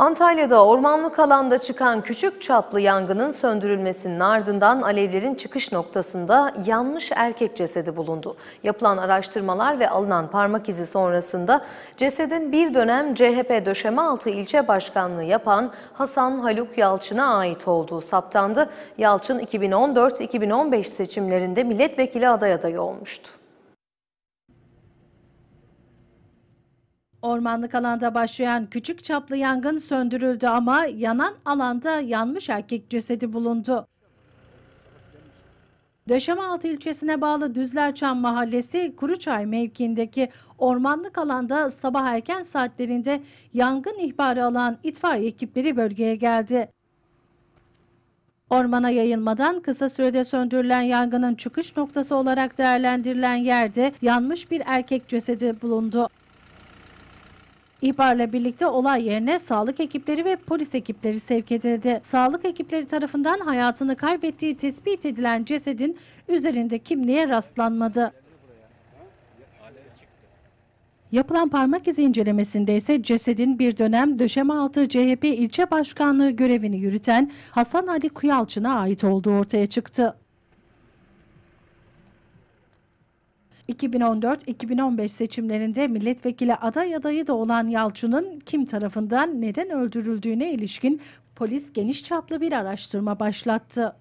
Antalya'da ormanlık alanda çıkan küçük çaplı yangının söndürülmesinin ardından alevlerin çıkış noktasında yanmış erkek cesedi bulundu. Yapılan araştırmalar ve alınan parmak izi sonrasında cesedin bir dönem CHP Döşemealtı ilçe başkanlığı yapan Hasan Haluk Yalçın'a ait olduğu saptandı. Yalçın 2014-2015 seçimlerinde milletvekili aday adayı olmuştu. Ormanlık alanda başlayan küçük çaplı yangın söndürüldü ama yanan alanda yanmış erkek cesedi bulundu. Döşemealtı ilçesine bağlı Düzlerçam Mahallesi Kuruçay mevkiindeki ormanlık alanda sabah erken saatlerinde yangın ihbarı alan itfaiye ekipleri bölgeye geldi. Ormana yayılmadan kısa sürede söndürülen yangının çıkış noktası olarak değerlendirilen yerde yanmış bir erkek cesedi bulundu. İhbarla birlikte olay yerine sağlık ekipleri ve polis ekipleri sevk edildi. Sağlık ekipleri tarafından hayatını kaybettiği tespit edilen cesedin üzerinde kimliğe rastlanmadı. Yapılan parmak izi incelemesinde ise cesedin bir dönem Döşemealtı CHP ilçe başkanlığı görevini yürüten Hasan Ali Kuyalçın'a ait olduğu ortaya çıktı. 2014-2015 seçimlerinde milletvekili aday adayı da olan Yalçın'ın kim tarafından neden öldürüldüğüne ilişkin polis geniş çaplı bir araştırma başlattı.